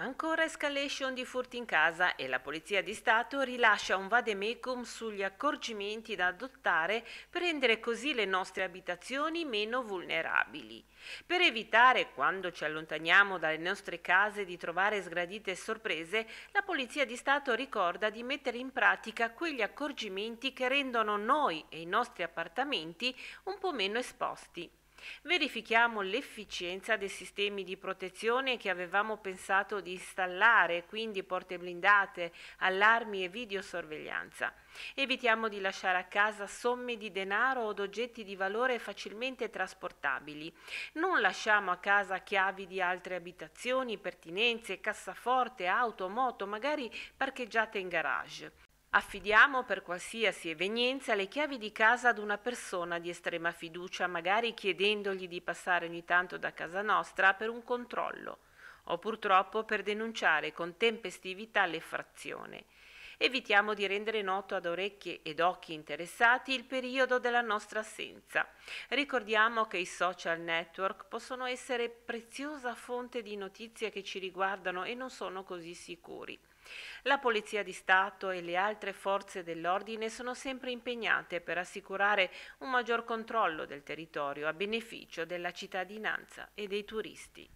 Ancora escalation di furti in casa e la Polizia di Stato rilascia un vademecum sugli accorgimenti da adottare per rendere così le nostre abitazioni meno vulnerabili. Per evitare, quando ci allontaniamo dalle nostre case, di trovare sgradite sorprese, la Polizia di Stato ricorda di mettere in pratica quegli accorgimenti che rendono noi e i nostri appartamenti un po' meno esposti. Verifichiamo l'efficienza dei sistemi di protezione che avevamo pensato di installare, quindi porte blindate, allarmi e videosorveglianza. Evitiamo di lasciare a casa somme di denaro od oggetti di valore facilmente trasportabili. Non lasciamo a casa chiavi di altre abitazioni, pertinenze, cassaforte, auto, moto, magari parcheggiate in garage. Affidiamo per qualsiasi evenienza le chiavi di casa ad una persona di estrema fiducia, magari chiedendogli di passare ogni tanto da casa nostra per un controllo o purtroppo per denunciare con tempestività l'effrazione evitiamo di rendere noto ad orecchie ed occhi interessati il periodo della nostra assenza. Ricordiamo che i social network possono essere preziosa fonte di notizie che ci riguardano e non sono così sicuri. La Polizia di Stato e le altre forze dell'ordine sono sempre impegnate per assicurare un maggior controllo del territorio a beneficio della cittadinanza e dei turisti.